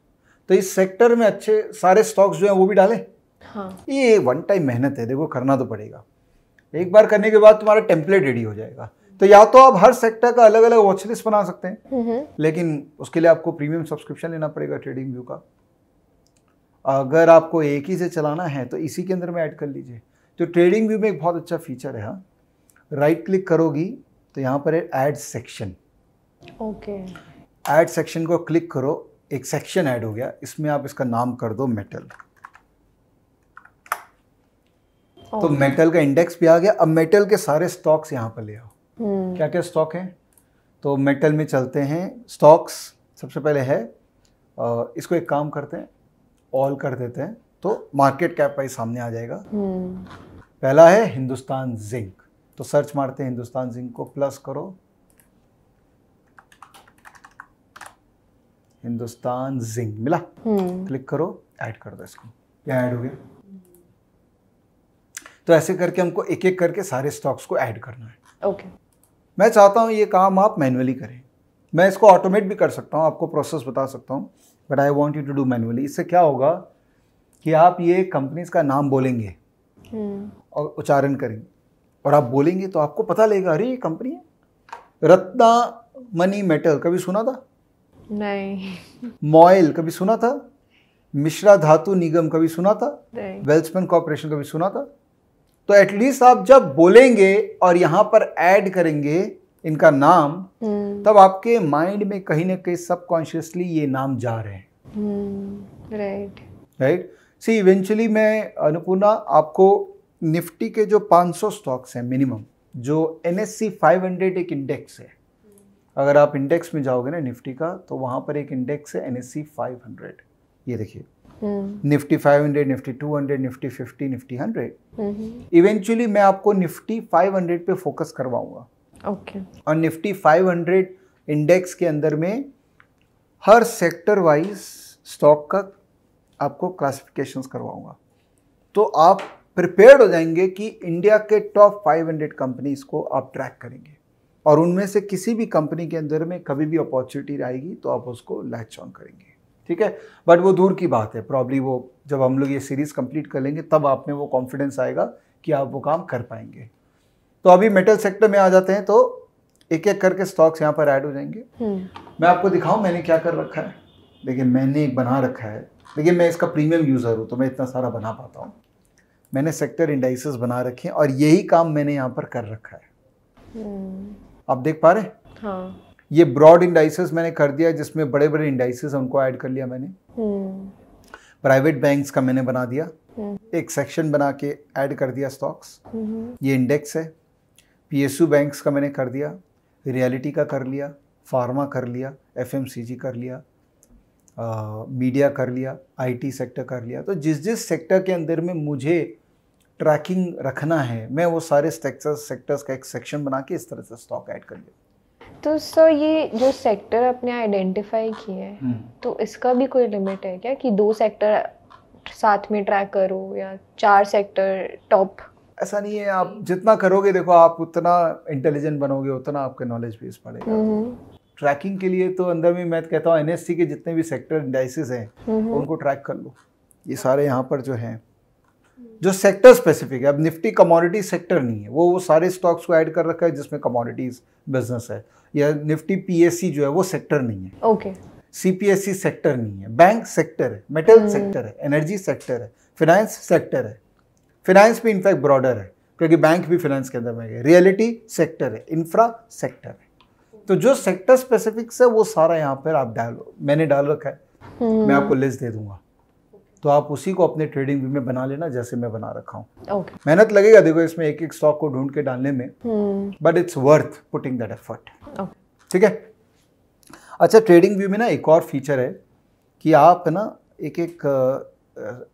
तो इस सेक्टर में अच्छे सारे स्टॉक्स जो हैं वो भी डालें हाँ ये वन टाइम मेहनत है देखो करना तो पड़ेगा एक बार करने के बाद तुम्हारा टेम्पलेट रेडी हो जाएगा तो या तो आप हर सेक्टर का अलग अलग वॉचलिस्ट बना सकते हैं हम्म, हम्म। लेकिन उसके लिए आपको प्रीमियम सब्सक्रिप्शन लेना पड़ेगा ट्रेडिंग व्यू का अगर आपको एक ही से चलाना है तो इसी के अंदर में ऐड कर लीजिए तो ट्रेडिंग व्यू में एक बहुत अच्छा फीचर है हाँ राइट क्लिक करोगी तो यहाँ पर है add section okay add section को क्लिक करो एक सेक्शन ऐड हो गया इसमें आप इसका नाम कर दो मेटल Oh. तो मेटल का इंडेक्स भी आ गया अब मेटल के सारे स्टॉक्स यहाँ पर ले आओ क्या क्या स्टॉक हैं तो मेटल में चलते हैं स्टॉक्स सबसे पहले है इसको एक काम करते हैं ऑल कर देते हैं तो मार्केट कैप वाइज सामने आ जाएगा hmm. पहला है हिंदुस्तान जिंक तो सर्च मारते हैं हिंदुस्तान जिंक को प्लस करो हिंदुस्तान जिंक मिला क्लिक hmm. करो ऐड कर दो इसको क्या ऐड हो गया तो ऐसे करके हमको एक एक करके सारे स्टॉक्स को ऐड करना है ओके मैं चाहता हूँ ये काम आप मैनुअली करें मैं इसको ऑटोमेट भी कर सकता हूँ आपको प्रोसेस बता सकता हूँ but I want you to do manually इससे क्या होगा कि आप ये कंपनीज का नाम बोलेंगे hmm. और उच्चारण करेंगे और आप बोलेंगे तो आपको पता लगेगा अरे ये कंपनी है रत्ना मनी मेटल कभी सुना था नहीं मॉयल कभी सुना था मिश्रा धातु निगम कभी सुना था वेल्समैन कॉरपोरेशन कभी सुना था तो एटलीस्ट आप जब बोलेंगे और यहाँ पर ऐड करेंगे इनका नाम हम्म। तब आपके माइंड में कहीं ना कहीं सबकॉन्शियसली ये नाम जा रहे हैं राइट राइट सी इवेंचुअली मैं अनुपूर्णा आपको निफ्टी के जो 500 स्टॉक्स हैं मिनिमम जो N S C five hundred एक इंडेक्स है अगर आप इंडेक्स में जाओगे ना निफ्टी का तो वहाँ पर एक इंडेक्स है N S C five hundred ये देखिए हम्म। Nifty 500 Nifty 200 Nifty 50 Nifty 100 eventually मैं आपको निफ्टी 500 पे फोकस करवाऊंगा ओके okay. और निफ्टी 500 इंडेक्स के अंदर में हर सेक्टर वाइज स्टॉक का आपको क्लासिफिकेशन करवाऊंगा तो आप प्रिपेयर हो जाएंगे कि इंडिया के टॉप 500 कंपनीज को आप ट्रैक करेंगे और उनमें से किसी भी कंपनी के अंदर में कभी भी अपॉर्चुनिटी आएगी तो आप उसको लैच ऑन करेंगे ठीक है बट वो दूर की बात है प्रॉब्ली वो जब हम लोग ये सीरीज़ कंप्लीट कर लेंगे तब आप में वो कॉन्फिडेंस आएगा कि आप वो काम कर पाएंगे तो अभी मेटल सेक्टर में आ जाते हैं तो एक एक करके स्टॉक्स यहाँ पर ऐड हो जाएंगे हम्म। मैं आपको दिखाऊँ मैंने क्या कर रखा है लेकिन मैंने एक बना रखा है लेकिन मैं इसका प्रीमियम यूज़र हूँ तो मैं इतना सारा बना पाता हूँ मैंने सेक्टर इंडाइसेस बना रखे हैं और यही काम मैंने यहाँ पर कर रखा है हम्म। आप देख पा रहे हाँ ये ब्रॉड इंडाइसेस मैंने कर दिया जिसमें बड़े बड़े इंडाइसेस उनको ऐड कर लिया मैंने प्राइवेट हम्म। बैंक्स का मैंने बना दिया हम्म। एक सेक्शन बना के ऐड कर दिया स्टॉक्स हम्म। ये इंडेक्स है पीएसयू बैंक्स का मैंने कर दिया रियलिटी का कर लिया फार्मा कर लिया जी कर लिया मीडिया कर लिया आईटी सेक्टर कर लिया तो जिस जिस सेक्टर के अंदर में मुझे ट्रैकिंग रखना है मैं वो सारे सेक्टर्स सेक्टर्स का एक सेक्शन बना के इस तरह से स्टॉक ऐड कर लिया तो सर ये जो सेक्टर आपने आइडेंटिफाई किया है हम्म। तो इसका भी कोई लिमिट है क्या कि दो सेक्टर साथ में ट्रैक करो या चार सेक्टर टॉप ऐसा नहीं है आप जितना करोगे देखो आप उतना इंटेलिजेंट बनोगे उतना आपके नॉलेज बेस पड़ेगा ट्रैकिंग के लिए तो अंदर में मैं कहता हूँ एन के जितने भी सेक्टर इंडाइसिस हैं हम्म। उनको ट्रैक कर लो ये सारे यहाँ पर जो हैं जो सेक्टर स्पेसिफिक है अब निफ्टी कमोडिटी सेक्टर नहीं है वो वो सारे स्टॉक्स को ऐड कर रखा है जिसमें कमोडिटीज बिजनेस है या निफ्टी पीएससी जो है वो सेक्टर नहीं है ओके सीपीएससी सेक्टर नहीं है बैंक सेक्टर है मेटल सेक्टर hmm. है एनर्जी सेक्टर है फिनेंस सेक्टर है फिनेंस भी इनफैक्ट ब्रॉडर है क्योंकि बैंक भी फिनेंस के अंदर में रियलिटी सेक्टर है इंफ्रा सेक्टर है तो जो सेक्टर स्पेसिफिक्स है वो सारा यहाँ पर आप डाल मैंने डाल रखा है मैं hmm. आपको लिस्ट दे दूंगा तो आप उसी को अपने ट्रेडिंग व्यू में बना लेना जैसे मैं बना रखा हूँ okay. मेहनत लगेगा देखो इसमें एक एक स्टॉक को ढूंढ के डालने में but it's worth putting that effort ठीक है अच्छा ट्रेडिंग व्यू में ना एक और फीचर है कि आप ना एक एक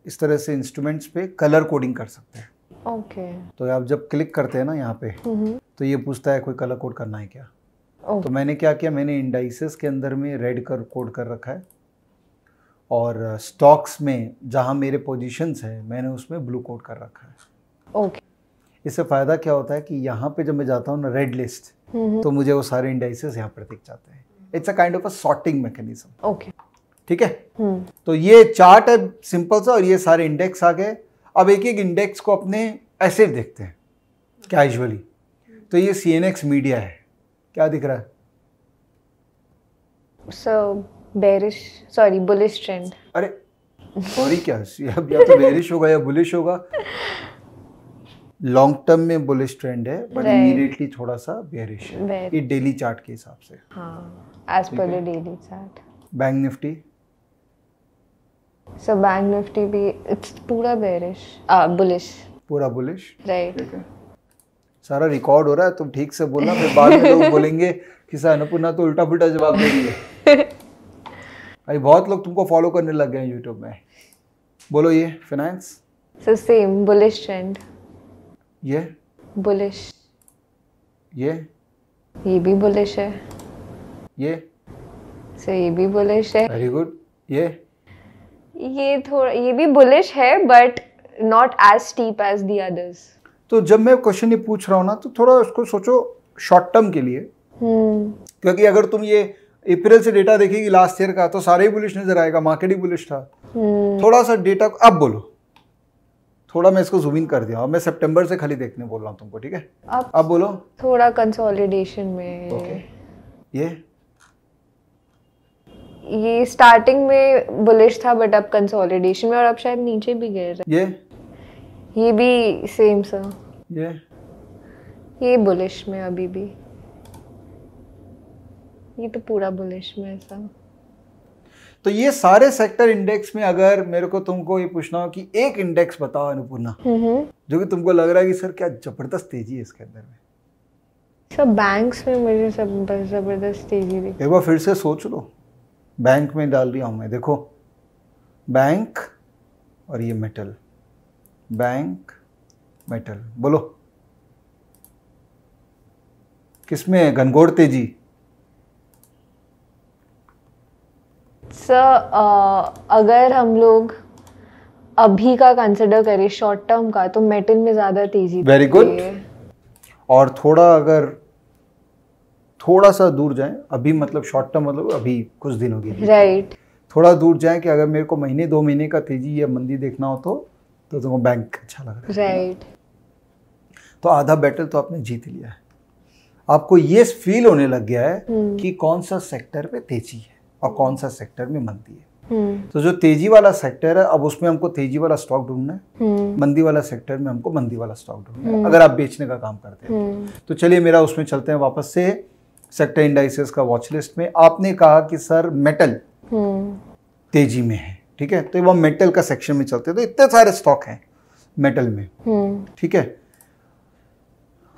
इस तरह से इंस्ट्रूमेंट्स पे कलर कोडिंग कर सकते हैं ओके okay. तो आप जब क्लिक करते हैं ना यहाँ पे हम्म। तो ये पूछता है कोई कलर कोड करना है क्या okay. तो मैंने क्या किया मैंने इंडाइसेस के अंदर में रेड कर कोड कर रखा है और स्टॉक्स में जहाँ मेरे पोजीशंस हैं मैंने उसमें ब्लू कोड कर रखा है ओके okay. इससे फ़ायदा क्या होता है कि यहाँ पे जब मैं जाता हूँ ना रेड लिस्ट तो मुझे वो सारे इंडाइसेस यहाँ पर दिख जाते हैं it's a kind of a sorting mechanism okay ठीक है हम्म। तो ये चार्ट है सिंपल सा और ये सारे इंडेक्स आ गए अब एक एक इंडेक्स को अपने ऐसे देखते हैं कैजुअली तो ये सी मीडिया है क्या दिख रहा है so bearish sorry bullish trend अरे सॉरी क्या या, या तो बेरिश होगा या बुलिश होगा लॉन्ग टर्म में बुलिश ट्रेंड है बट इमीडिएटली थोड़ा सा बेरिश है ये डेली चार्ट के हिसाब से हाँ as per the daily chart bank Nifty so bank Nifty भी इट्स पूरा बेरिश आ बुलिश पूरा बुलिश राइट सारा रिकॉर्ड हो रहा है तुम ठीक से बोलना फिर बाद में लोग बोलेंगे कि सर अनुपूर्णा तो उल्टा पुल्टा जवाब दे रही है भाई बहुत लोग तुमको फॉलो करने लग गए हैं यूट्यूब में बोलो ये finance sir same bullish trend ये बुलिश ये ये भी बुलिश है ये सर ये भी बुलिश है वेरी गुड ये ये थोड़ा ये भी बुलिश है but not as steep as the others तो जब मैं क्वेश्चन ये पूछ रहा हूँ ना तो थोड़ा उसको सोचो शॉर्ट टर्म के लिए hmm. क्योंकि अगर तुम ये अप्रैल से डेटा देखेगी लास्ट ईयर का तो सारे ही बुलिश नजर आएगा मार्केट ही बुलिश था हम्म। थोड़ा सा डेटा अब बोलो थोड़ा मैं इसको जूम इन कर दिया मैं सितंबर से खाली देखने बोल रहा हूँ तुमको ठीक है अब, अब बोलो थोड़ा कंसोलिडेशन में ओके ये ये स्टार्टिंग में बुलिश था बट अब कंसोलिडेशन में और अब शायद नीचे भी गिर रहा ये ये भी सेम सर ये ये बुलिश में अभी भी ये तो पूरा बुलिश में ऐसा तो ये सारे सेक्टर इंडेक्स में अगर मेरे को तुमको ये पूछना हो कि एक इंडेक्स बताओ अनुपूर्णा जो कि तुमको लग रहा है कि सर क्या जबरदस्त तेजी है इसके अंदर में सब बैंक्स में मुझे सब जबरदस्त तेजी दिखी एक बार फिर से सोच लो बैंक में डाल दिया हूँ मैं देखो बैंक और ये मेटल बैंक मेटल बोलो किसमें घनघोर तेजी सर uh, अगर हम लोग अभी का कंसिडर करें शॉर्ट टर्म का तो मेटल में ज़्यादा तेजी वेरी तो गुड और थोड़ा अगर थोड़ा सा दूर जाएं अभी मतलब शॉर्ट टर्म मतलब अभी कुछ दिनों के लिए राइट थोड़ा दूर जाएं कि अगर मेरे को महीने दो महीने का तेजी या मंदी देखना हो तो तो तुमको तो बैंक अच्छा लग रहा है राइट तो आधा बैटल तो आपने जीत लिया है आपको ये फील होने लग गया है हम्म। कि कौन सा सेक्टर पे तेजी है और कौन सा सेक्टर में मंदी है हम्म। तो जो तेजी वाला सेक्टर है अब उसमें हमको तेजी वाला स्टॉक ढूंढना है हम्म। मंदी वाला सेक्टर में हमको मंदी वाला स्टॉक ढूंढना है हम्म। अगर आप बेचने का काम करते हैं तो चलिए मेरा उसमें चलते हैं वापस से सेक्टर इंडाइसेस का वॉच लिस्ट में आपने कहा कि सर मेटल तेजी में है ठीक है तो वह मेटल का सेक्शन में चलते हैं तो इतने सारे स्टॉक हैं मेटल में ठीक है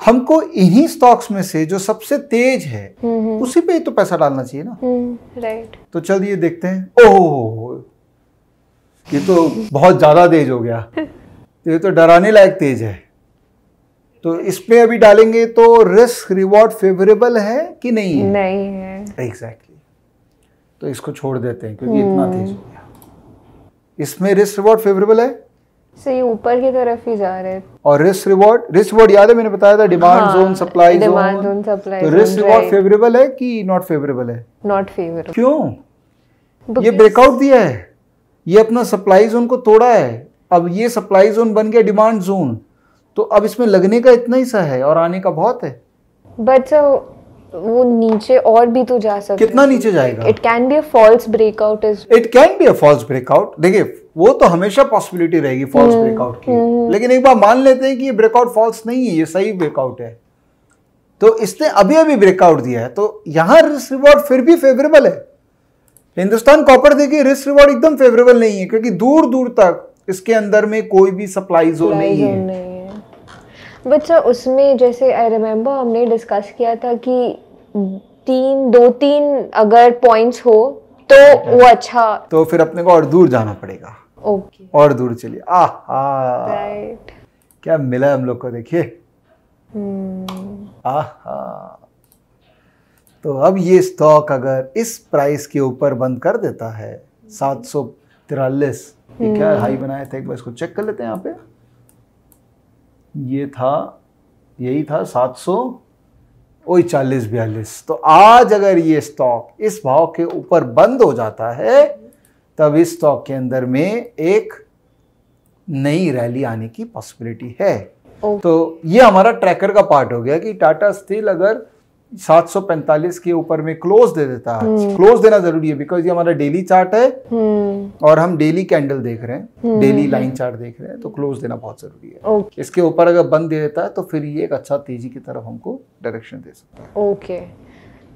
हमको इन्हीं स्टॉक्स में से जो सबसे तेज है हम्म, हम्म। उसी पे ही तो पैसा डालना चाहिए ना राइट हम्म, तो चलिए देखते हैं ओहो ये तो बहुत ज्यादा तेज हो गया ये तो डराने लायक तेज है तो इसमें अभी डालेंगे तो रिस्क रिवॉर्ड फेवरेबल है कि नहीं है नहीं है एग्जैक्टली exactly. तो इसको छोड़ देते हैं क्योंकि इतना तेज हो गया इसमें रिस्क रिवॉर्ड फेवरेबल है ये ऊपर की तरफ ही जा रहे हैं और रिस्क रिवॉर्ड रिस्क रिवॉर्ड याद है मैंने बताया था demand zone supply demand zone supply तो रिस्क रिवॉर्ड फेवरेबल है कि नॉट फेवरेबल है नॉट फेवरेबल क्यों ये ब्रेकआउट दिया है ये अपना सप्लाई जोन को तोड़ा है अब ये सप्लाई जोन बन गया डिमांड जोन तो अब इसमें लगने का इतना ही सा है और आने का बहुत है बट सर वो नीचे और भी तो जा सकता कितना नीचे जाएगा it can be a false breakout is it can be a false breakout देखिए वो तो हमेशा पॉसिबिलिटी रहेगी फॉल्स हम्म, ब्रेकआउट की हम्म, हम्म। लेकिन एक बार मान लेते हैं कि ये ब्रेकआउट फॉल्स नहीं है ये सही ब्रेकआउट है तो इसने अभी अभी ब्रेकआउट दिया है तो यहाँ रिस्क रिवॉर्ड फिर भी फेवरेबल है हिंदुस्तान कॉपर देखिए रिस्क रिवॉर्ड एकदम फेवरेबल नहीं है क्योंकि दूर दूर तक इसके अंदर में कोई भी सप्लाई जोन नहीं है बट सर उसमें जैसे आई रिमेम्बर हमने डिस्कस किया था कि तीन दो तीन अगर पॉइंट्स हो तो वो अच्छा तो फिर अपने को और दूर जाना पड़ेगा ओके okay. और दूर चलिए आ right. क्या मिला हम लोग को देखिए hmm. तो अब ये स्टॉक अगर इस प्राइस के ऊपर बंद कर देता है सात सौ तिरालीस ये क्या हाई बनाया था एक बार इसको चेक कर लेते हैं यहाँ पे ये था यही था सात सौ वही चालीस बयालीस तो आज अगर ये स्टॉक इस भाव के ऊपर बंद हो जाता है तब इस स्टॉक के अंदर में एक नई रैली आने की पॉसिबिलिटी है तो ये हमारा ट्रैकर का पार्ट हो गया कि टाटा स्टील अगर 745 के ऊपर में क्लोज दे देता है क्लोज हम्म। देना जरूरी है बिकॉज ये हमारा डेली चार्ट है हम्म। और हम डेली कैंडल देख रहे हैं डेली लाइन चार्ट देख रहे हैं तो क्लोज देना बहुत जरूरी है okay. इसके ऊपर अगर बंद दे देता है तो फिर ये एक अच्छा तेजी की तरफ हमको डायरेक्शन दे सकता है ओके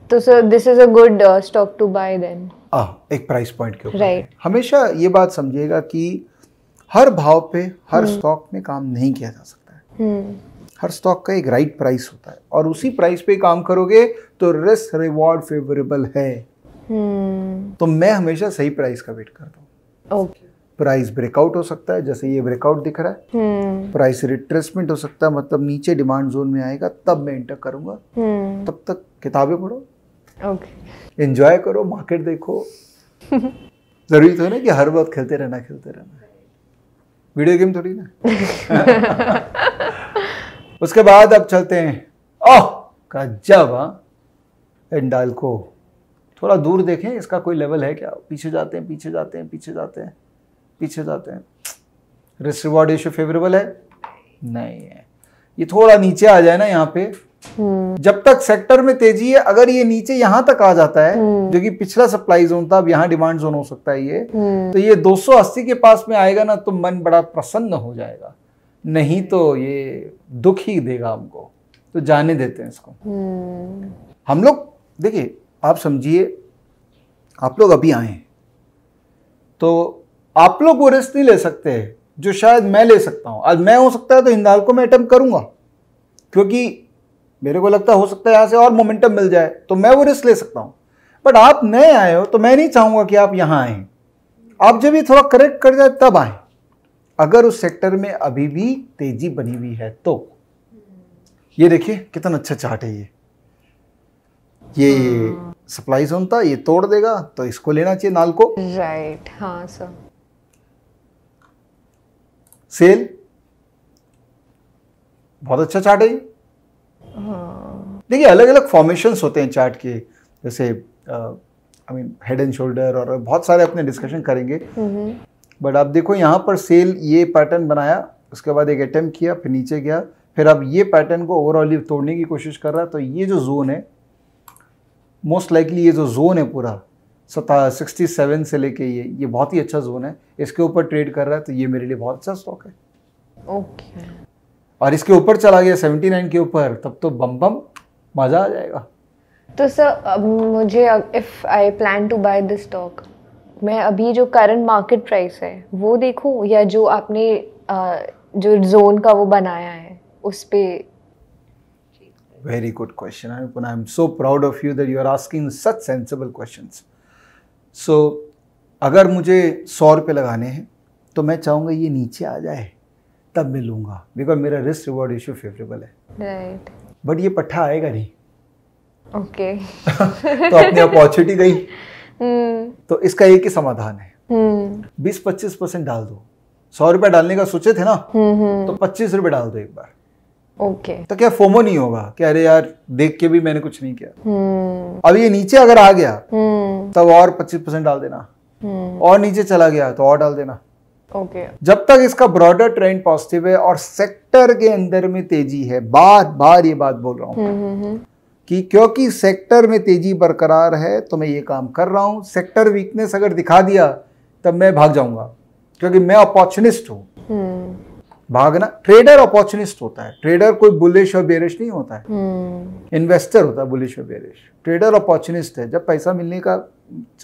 तो sir this is a good stock to buy then ah, एक प्राइस पॉइंट के ऊपर right. हमेशा ये बात समझिएगा कि हर भाव पे हर स्टॉक हम्म। में काम नहीं किया जा सकता है hmm. हर स्टॉक का एक राइट right प्राइस होता है और उसी प्राइस पे काम करोगे तो रिस्क रिवॉर्ड फेवरेबल है hmm. तो मैं हमेशा सही प्राइस का वेट करता हूँ okay. प्राइस ब्रेकआउट हो सकता है जैसे ये ब्रेकआउट दिख रहा है hmm. प्राइस रिट्रेसमेंट हो सकता है मतलब नीचे डिमांड जोन में आएगा तब मैं एंटर करूंगा hmm. तब तक किताबें पढ़ो ओके एंजॉय करो मार्केट देखो जरूरी तो है ना कि हर वक्त खेलते रहना खेलते रहना वीडियो गेम थोड़ी ना उसके बाद अब चलते हैं ओह गजब एंडाल हाँ? को थोड़ा दूर देखें इसका कोई लेवल है क्या पीछे जाते हैं पीछे जाते हैं पीछे जाते हैं पीछे जाते हैं रिस्क रिवॉर्ड इशू फेवरेबल है नहीं है ये थोड़ा नीचे आ जाए ना यहाँ पे हम्म। जब तक सेक्टर में तेजी है अगर ये नीचे यहां तक आ जाता है हम्म। जो कि पिछला सप्लाई जोन था अब यहाँ डिमांड जोन हो सकता है ये हम्म। तो ये 280 के पास में आएगा ना तो मन बड़ा प्रसन्न हो जाएगा नहीं तो ये दुख ही देगा हमको तो जाने देते हैं इसको हम्म। हम लोग देखिए आप समझिए आप लोग अभी आए हैं तो आप लोग वो रिस्क नहीं ले सकते जो शायद मैं ले सकता हूँ आज मैं हो सकता है तो हिंदाल को मैं अटैम्प करूँगा क्योंकि मेरे को लगता है हो सकता है यहाँ से और मोमेंटम मिल जाए तो मैं वो रिस्क ले सकता हूँ बट आप नए आए हो तो मैं नहीं चाहूँगा कि आप यहाँ आए आप जब ये थोड़ा करेक्ट कर जाए तब आएँ अगर उस सेक्टर में अभी भी तेजी बनी हुई है तो ये देखिए कितना अच्छा चार्ट है ये ये हाँ। सप्लाई जोन था ये तोड़ देगा तो इसको लेना चाहिए नाल को राइट हाँ सर सेल बहुत अच्छा चार्ट है हाँ। देखिए अलग अलग फॉर्मेशन होते हैं चार्ट के जैसे I mean head and shoulder और बहुत सारे अपने डिस्कशन करेंगे हम्म। बट आप देखो यहाँ पर सेल ये पैटर्न बनाया उसके बाद एक अटैम्प किया फिर नीचे गया फिर अब ये पैटर्न को ओवरऑल तोड़ने की कोशिश कर रहा है तो ये जो जोन है मोस्ट लाइकली ये जो जोन है पूरा सता सिक्सटी सेवन से लेके ये ये बहुत ही अच्छा जोन है इसके ऊपर ट्रेड कर रहा है तो ये मेरे लिए बहुत अच्छा स्टॉक है ओके okay. और इसके ऊपर चला गया सेवेंटी नाइन के ऊपर तब तो बम बम मज़ा आ जाएगा तो सर मुझे if I plan to buy this stock मैं अभी जो करंट मार्केट प्राइस है वो देखूं या जो आपने आ, जो जोन का वो बनाया है उस पर very good question Anupan I am so proud of you that you are asking such sensible question so अगर मुझे सौ रुपये लगाने हैं तो मैं चाहूँगा ये नीचे आ जाए तब मैं लूँगा बिकॉज मेरा रिस्क रिवॉर्ड इशू फेवरेबल है राइट right. बट ये पट्टा आएगा नहीं ओके okay. तो अपनी अपॉर्चुनिटी गई हम्म। तो इसका एक ही समाधान है हम्म। बीस पच्चीस परसेंट डाल दो सौ रुपया डालने का सोचे थे ना हम्म, तो पच्चीस रुपए डाल दो एक बार ओके तो क्या फोमो नहीं होगा कि अरे यार देख के भी मैंने कुछ नहीं किया अब ये नीचे अगर आ गया तब और पच्चीस परसेंट डाल देना और नीचे चला गया तो और डाल देना ओके okay. जब तक इसका ब्रॉडर ट्रेंड पॉजिटिव है और सेक्टर के अंदर में तेजी है बार बार ये बात बोल रहा हूँ कि क्योंकि सेक्टर में तेज़ी बरकरार है तो मैं ये काम कर रहा हूँ सेक्टर वीकनेस अगर दिखा दिया तब मैं भाग जाऊंगा क्योंकि मैं अपॉर्चुनिस्ट हूँ हम्म। भागना ट्रेडर अपॉर्चुनिस्ट होता है ट्रेडर कोई बुलिश और बेरिश नहीं होता है इन्वेस्टर हम्म। होता है बुलिश और बेरिश ट्रेडर अपॉर्चुनिस्ट है जब पैसा मिलने का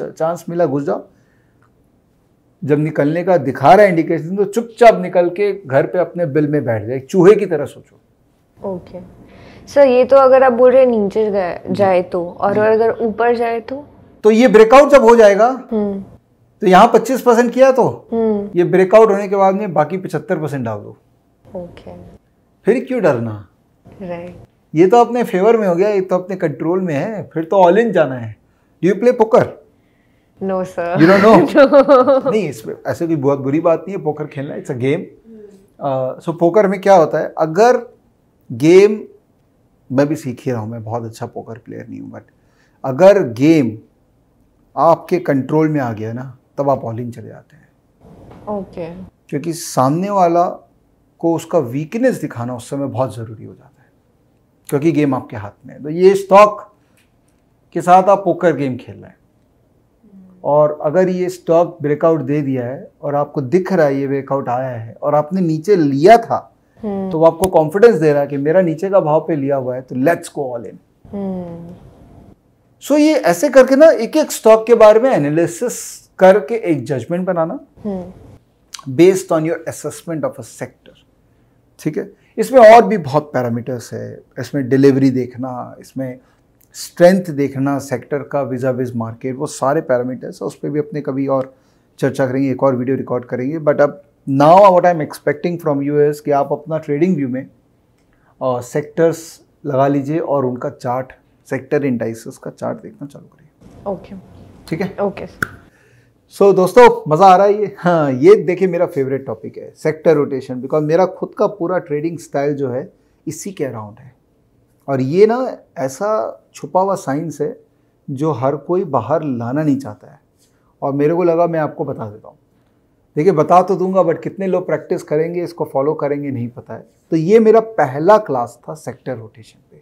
चांस मिला घुस जाओ जब निकलने का दिखा रहा है इंडिकेशन तो चुपचाप निकल के घर पे अपने बिल में बैठ जाए चूहे की तरह सोचो ओके okay. सर ये तो अगर आप बोल रहे नीचे जाए तो और हम्म। अगर ऊपर जाए तो तो ये ब्रेकआउट जब हो जाएगा हम्म। तो यहाँ पच्चीस परसेंट किया तो हम्म। ये ब्रेकआउट होने के बाद में बाकी पचहत्तर परसेंट डाल दो ओके फिर क्यों डरना ये तो अपने फेवर में हो गया ये तो अपने कंट्रोल में है फिर तो ऑल इन जाना है do you play poker no sir you don't know नहीं इस ऐसे कोई बहुत बुरी बात नहीं है पोकर खेलना it's a game so poker में क्या होता है अगर गेम मैं भी सीख ही रहा हूँ मैं बहुत अच्छा पोकर प्लेयर नहीं हूँ बट अगर गेम आपके कंट्रोल में आ गया ना तब आप ऑल इन चले जाते हैं ओके okay. क्योंकि सामने वाला को उसका वीकनेस दिखाना उस समय बहुत ज़रूरी हो जाता है क्योंकि गेम आपके हाथ में है तो ये स्टॉक के साथ आप पोकर गेम खेल रहे हैं और अगर ये स्टॉक ब्रेकआउट दे दिया है और आपको दिख रहा है ये ब्रेकआउट आया है और आपने नीचे लिया था हम्म। तो वो आपको कॉन्फिडेंस दे रहा है कि मेरा नीचे का भाव पे लिया हुआ है तो लेट्स गो ऑल इन सो ये ऐसे करके ना एक एक स्टॉक के बारे में एनालिसिस करके एक जजमेंट बनाना based on your assessment of a sector ठीक है इसमें और भी बहुत पैरामीटर्स है इसमें डिलीवरी देखना इसमें स्ट्रेंथ देखना सेक्टर का विजा विज मार्केट वो सारे पैरामीटर्स उस पर भी अपने कभी और चर्चा करेंगे एक और वीडियो रिकॉर्ड करेंगे बट अब now what I am expecting from you is कि आप अपना ट्रेडिंग व्यू में सेक्टर्स uh, लगा लीजिए और उनका चार्ट सेक्टर इंडाइसिस का चार्ट देखना चालू करिए ओके ठीक है ओके सो दोस्तों मज़ा आ रहा है ये हाँ ये देखिए मेरा फेवरेट टॉपिक है सेक्टर रोटेशन बिकॉज मेरा खुद का पूरा ट्रेडिंग स्टाइल जो है इसी के अराउंड है और ये ना ऐसा छुपा हुआ साइंस है जो हर कोई बाहर लाना नहीं चाहता है और मेरे को लगा मैं आपको बता देता हूँ देखिए बता तो दूंगा बट कितने लोग प्रैक्टिस करेंगे इसको फॉलो करेंगे नहीं पता है तो ये मेरा पहला क्लास था सेक्टर रोटेशन पे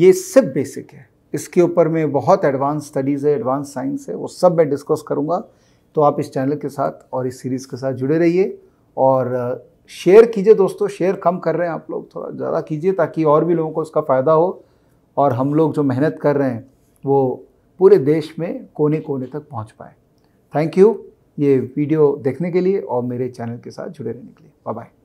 ये सिर्फ बेसिक है इसके ऊपर में बहुत एडवांस स्टडीज़ है एडवांस साइंस है वो सब मैं डिस्कस करूँगा तो आप इस चैनल के साथ और इस सीरीज़ के साथ जुड़े रहिए और शेयर कीजिए दोस्तों शेयर कम कर रहे हैं आप लोग थोड़ा ज़्यादा कीजिए ताकि और भी लोगों को उसका फ़ायदा हो और हम लोग जो मेहनत कर रहे हैं वो पूरे देश में कोने कोने तक पहुँच पाए थैंक यू ये वीडियो देखने के लिए और मेरे चैनल के साथ जुड़े रहने के लिए बाय बाय